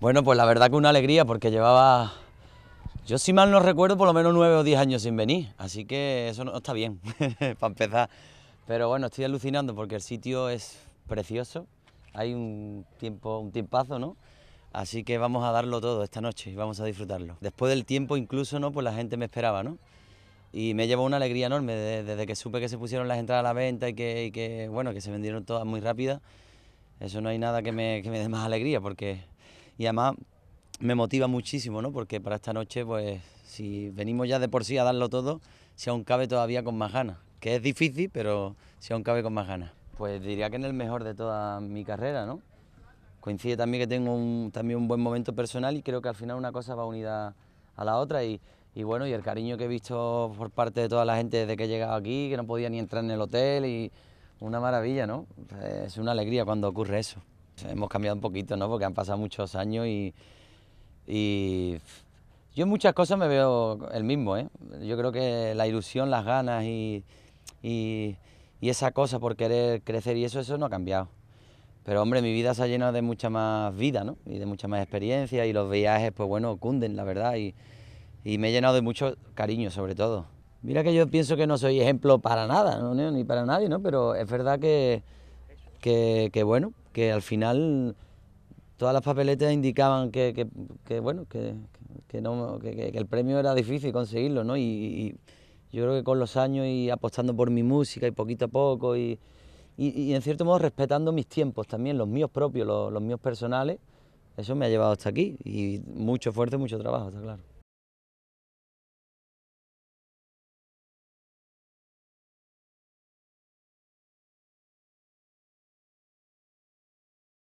Bueno, pues la verdad que una alegría porque llevaba, yo si mal no recuerdo, por lo menos nueve o diez años sin venir, así que eso no está bien, para empezar. Pero bueno, estoy alucinando porque el sitio es precioso, hay un tiempo, un tiempazo, ¿no? Así que vamos a darlo todo esta noche y vamos a disfrutarlo. Después del tiempo incluso, ¿no? Pues la gente me esperaba, ¿no? Y me llevó una alegría enorme desde, que supe que se pusieron las entradas a la venta y que, bueno, que se vendieron todas muy rápidas. Eso no hay nada que me dé más alegría porque y además me motiva muchísimo, ¿no? Porque para esta noche, pues si venimos ya de por sí a darlo todo, si aún cabe todavía con más ganas, que es difícil, pero si aún cabe con más ganas. Pues diría que en el mejor de toda mi carrera, ¿no? Coincide también que tengo un, también un buen momento personal y creo que al final una cosa va unida a la otra y, y bueno, y el cariño que he visto por parte de toda la gente desde que he llegado aquí, que no podía ni entrar en el hotel y una maravilla, ¿no? Es una alegría cuando ocurre eso. Hemos cambiado un poquito, ¿no? Porque han pasado muchos años y, yo en muchas cosas me veo el mismo, ¿eh? Yo creo que la ilusión, las ganas y, y, esa cosa por querer crecer y eso, eso no ha cambiado. Pero hombre, mi vida se ha llenado de mucha más vida, ¿no? Y de mucha más experiencia y los viajes, pues bueno, cunden, la verdad, y, me he llenado de mucho cariño, sobre todo. Mira que yo pienso que no soy ejemplo para nada, ni para nadie, ¿no? Pero es verdad que, que, que bueno, que al final todas las papeletas indicaban que, bueno, que, el premio era difícil conseguirlo, ¿no? Y, yo creo que con los años y apostando por mi música y poquito a poco y, en cierto modo respetando mis tiempos también, los míos propios, los, los míos personales, eso me ha llevado hasta aquí y mucho esfuerzo y mucho trabajo, está claro.